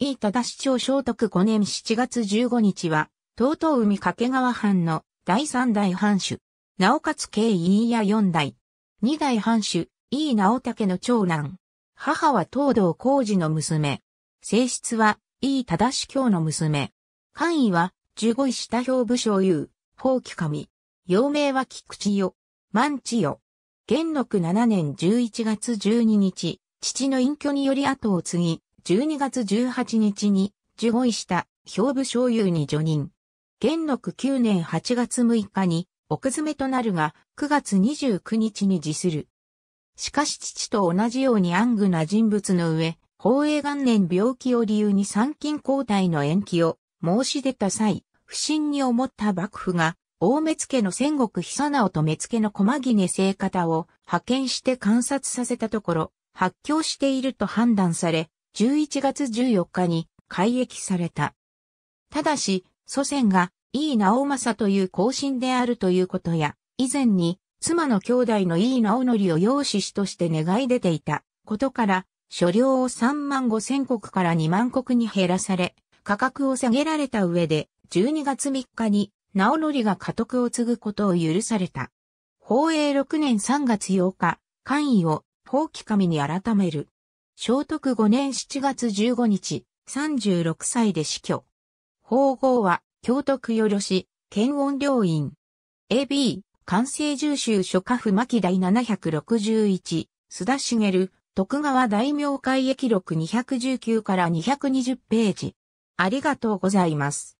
井田田市長聖徳5年7月15日は、東東海掛川藩の第3代藩主。なおかつ慶飯屋4代。2代藩主、井直武の長男。母は東道工事の娘。性質は、井田田市教の娘。官位は、十五位下表部将有、法規神。幼名は菊池よ。万地よ。元禄7年11月12日、父の隠居により後を継ぎ、12月18日に受護した兵部将優に助任。元禄9年8月6日に奥詰めとなるが9月29日に辞する。しかし父と同じように暗愚な人物の上、宝永元年病気を理由に参勤交代の延期を申し出た際、不審に思った幕府が、大目付の戦国久直と目付の駒木正方を派遣して観察させたところ、発狂していると判断され、11月14日に改役された。ただし、祖先が井伊直政という後進であるということや、以前に妻の兄弟の井伊直則を養子として願い出ていたことから、所領を3万5千国から2万国に減らされ、価格を下げられた上で、12月3日に直則が家督を継ぐことを許された。宝永6年3月8日、官位を法規神に改める。聖徳5年7月15日、36歳で死去。法号は、京徳よろし、検温領院。AB、関西重州諸家府巻第761、須田茂、徳川大名会駅録219から220ページ。ありがとうございます。